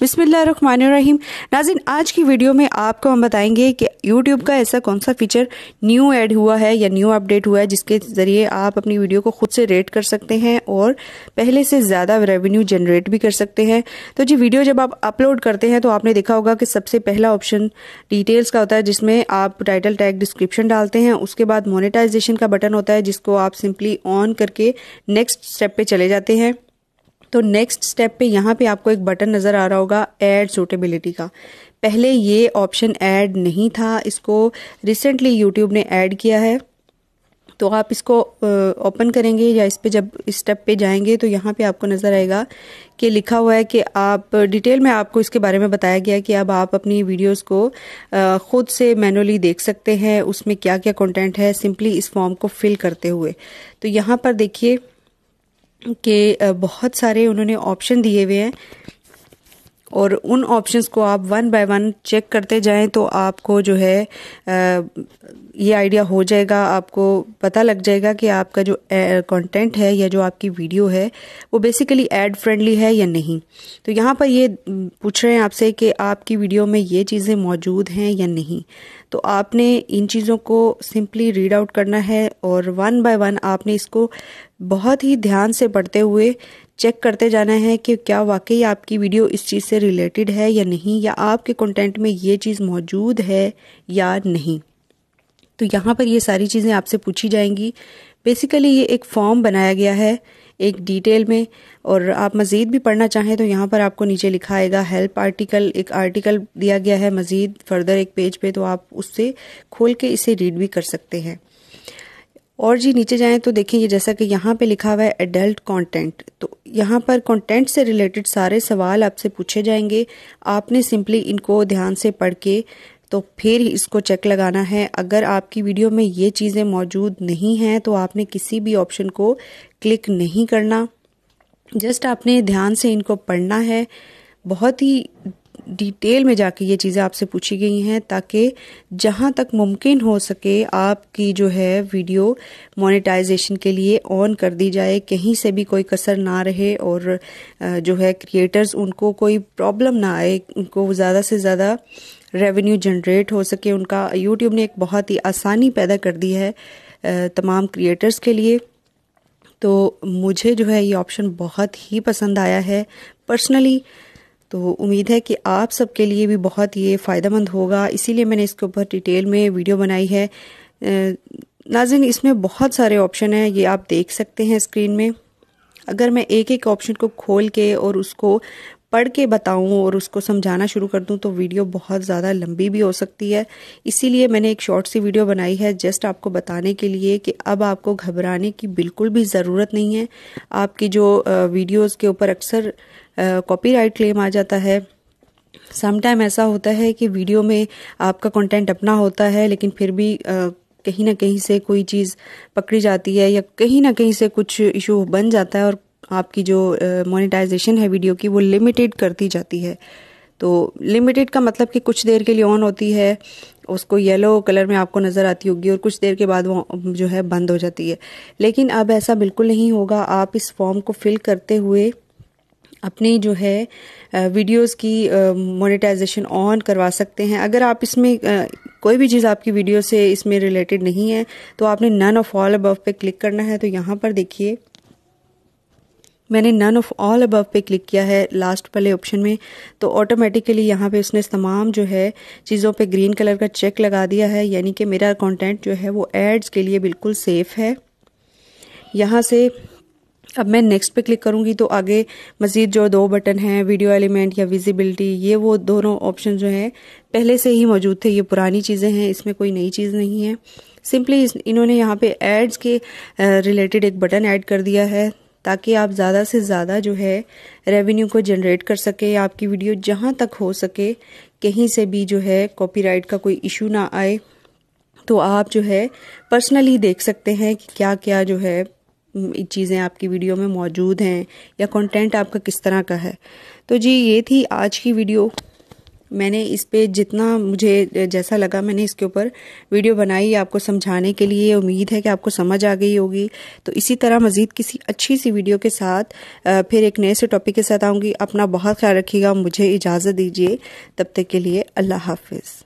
बिसमीम नाजिन आज की वीडियो में आपको हम बताएंगे कि YouTube का ऐसा कौन सा फीचर न्यू ऐड हुआ है या न्यू अपडेट हुआ है जिसके ज़रिए आप अपनी वीडियो को खुद से रेट कर सकते हैं और पहले से ज़्यादा रेवेन्यू जनरेट भी कर सकते हैं तो जी वीडियो जब आप अपलोड करते हैं तो आपने देखा होगा कि सबसे पहला ऑप्शन डिटेल्स का होता है जिसमें आप टाइटल टैग डिस्क्रिप्शन डालते हैं उसके बाद मोनिटाइजेशन का बटन होता है जिसको आप सिंपली ऑन करके नेक्स्ट स्टेप पर चले जाते हैं तो नेक्स्ट स्टेप पे यहाँ पे आपको एक बटन नज़र आ रहा होगा एड सूटेबिलिटी का पहले ये ऑप्शन ऐड नहीं था इसको रिसेंटली यूट्यूब ने ऐड किया है तो आप इसको ओपन करेंगे या इस पे जब इस स्टेप पे जाएंगे तो यहाँ पे आपको नज़र आएगा कि लिखा हुआ है कि आप डिटेल में आपको इसके बारे में बताया गया कि अब आप अपनी वीडियोस को ख़ुद से मैनुअली देख सकते हैं उसमें क्या क्या कंटेंट है सिंपली इस फॉर्म को फिल करते हुए तो यहाँ पर देखिए के बहुत सारे उन्होंने ऑप्शन दिए हुए हैं और उन ऑप्शंस को आप वन बाय वन चेक करते जाएं तो आपको जो है ये आइडिया हो जाएगा आपको पता लग जाएगा कि आपका जो कंटेंट है या जो आपकी वीडियो है वो बेसिकली एड फ्रेंडली है या नहीं तो यहाँ पर ये पूछ रहे हैं आपसे कि आपकी वीडियो में ये चीज़ें मौजूद हैं या नहीं तो आपने इन चीज़ों को सिंपली रीड आउट करना है और वन बाय वन आपने इसको बहुत ही ध्यान से पढ़ते हुए चेक करते जाना है कि क्या वाकई आपकी वीडियो इस चीज़ से रिलेटेड है या नहीं या आपके कंटेंट में ये चीज़ मौजूद है या नहीं तो यहाँ पर ये सारी चीज़ें आपसे पूछी जाएंगी बेसिकली ये एक फॉर्म बनाया गया है एक डिटेल में और आप मज़ीद भी पढ़ना चाहें तो यहाँ पर आपको नीचे लिखा आएगा हेल्प आर्टिकल एक आर्टिकल दिया गया है मज़ीद फर्दर एक पेज पे तो आप उससे खोल के इसे रीड भी कर सकते हैं और जी नीचे जाएं तो देखें ये जैसा कि यहाँ पे लिखा हुआ है एडल्ट कंटेंट तो यहाँ पर कंटेंट से रिलेटेड सारे सवाल आपसे पूछे जाएंगे आपने सिंपली इनको ध्यान से पढ़ के तो फिर इसको चेक लगाना है अगर आपकी वीडियो में ये चीज़ें मौजूद नहीं हैं तो आपने किसी भी ऑप्शन को क्लिक नहीं करना जस्ट आपने ध्यान से इनको पढ़ना है बहुत ही डिटेल में जाके ये चीज़ें आपसे पूछी गई हैं ताकि जहाँ तक मुमकिन हो सके आपकी जो है वीडियो मोनेटाइजेशन के लिए ऑन कर दी जाए कहीं से भी कोई कसर ना रहे और जो है क्रिएटर्स उनको कोई प्रॉब्लम ना आए उनको ज़्यादा से ज़्यादा रेवेन्यू जनरेट हो सके उनका यूट्यूब ने एक बहुत ही आसानी पैदा कर दी है तमाम क्रिएटर्स के लिए तो मुझे जो है ये ऑप्शन बहुत ही पसंद आया है पर्सनली तो उम्मीद है कि आप सबके लिए भी बहुत ये फ़ायदेमंद होगा इसीलिए मैंने इसके ऊपर डिटेल में वीडियो बनाई है नाजिन इसमें बहुत सारे ऑप्शन हैं ये आप देख सकते हैं स्क्रीन में अगर मैं एक एक ऑप्शन को खोल के और उसको पढ़ के बताऊं और उसको समझाना शुरू कर दूं तो वीडियो बहुत ज़्यादा लंबी भी हो सकती है इसीलिए मैंने एक शॉर्ट सी वीडियो बनाई है जस्ट आपको बताने के लिए कि अब आपको घबराने की बिल्कुल भी ज़रूरत नहीं है आपकी जो वीडियोज़ के ऊपर अक्सर कॉपीराइट क्लेम आ जाता है समटाइम ऐसा होता है कि वीडियो में आपका कंटेंट अपना होता है लेकिन फिर भी आ, कहीं ना कहीं से कोई चीज़ पकड़ी जाती है या कहीं ना कहीं से कुछ इशू बन जाता है और आपकी जो मोनेटाइजेशन है वीडियो की वो लिमिटेड करती जाती है तो लिमिटेड का मतलब कि कुछ देर के लिए ऑन होती है उसको येलो कलर में आपको नज़र आती होगी और कुछ देर के बाद वो जो है बंद हो जाती है लेकिन अब ऐसा बिल्कुल नहीं होगा आप इस फॉर्म को फिल करते हुए अपनी जो है वीडियोस की मोनेटाइजेशन ऑन करवा सकते हैं अगर आप इसमें कोई भी चीज़ आपकी वीडियो से इसमें रिलेटेड नहीं है तो आपने नन ऑफ ऑल अबव पे क्लिक करना है तो यहाँ पर देखिए मैंने नन ऑफ ऑल अबव पे क्लिक किया है लास्ट वाले ऑप्शन में तो ऑटोमेटिकली यहाँ पे उसने तमाम जो है चीज़ों पे ग्रीन कलर का चेक लगा दिया है यानी कि मेरा कंटेंट जो है वो एड्स के लिए बिल्कुल सेफ़ है यहाँ से अब मैं नेक्स्ट पे क्लिक करूँगी तो आगे मज़ीद जो दो बटन हैं वीडियो एलिमेंट या विजिबिलिटी ये वो दोनों ऑप्शन जो हैं पहले से ही मौजूद थे ये पुरानी चीज़ें हैं इसमें कोई नई चीज़ नहीं है सिंपली इन्होंने यहाँ पे एड्स के रिलेटेड एक बटन ऐड कर दिया है ताकि आप ज़्यादा से ज़्यादा जो है रेवेन्यू को जनरेट कर सके आपकी वीडियो जहाँ तक हो सके कहीं से भी जो है कॉपीराइट का कोई इशू ना आए तो आप जो है पर्सनली देख सकते हैं कि क्या क्या जो है चीज़ें आपकी वीडियो में मौजूद हैं या कंटेंट आपका किस तरह का है तो जी ये थी आज की वीडियो मैंने इस पर जितना मुझे जैसा लगा मैंने इसके ऊपर वीडियो बनाई आपको समझाने के लिए उम्मीद है कि आपको समझ आ गई होगी तो इसी तरह मज़ीद किसी अच्छी सी वीडियो के साथ फिर एक नए से टॉपिक के साथ आऊँगी अपना बहुत ख्याल रखिएगा मुझे इजाज़त दीजिए तब तक के लिए अल्लाह हाफिज़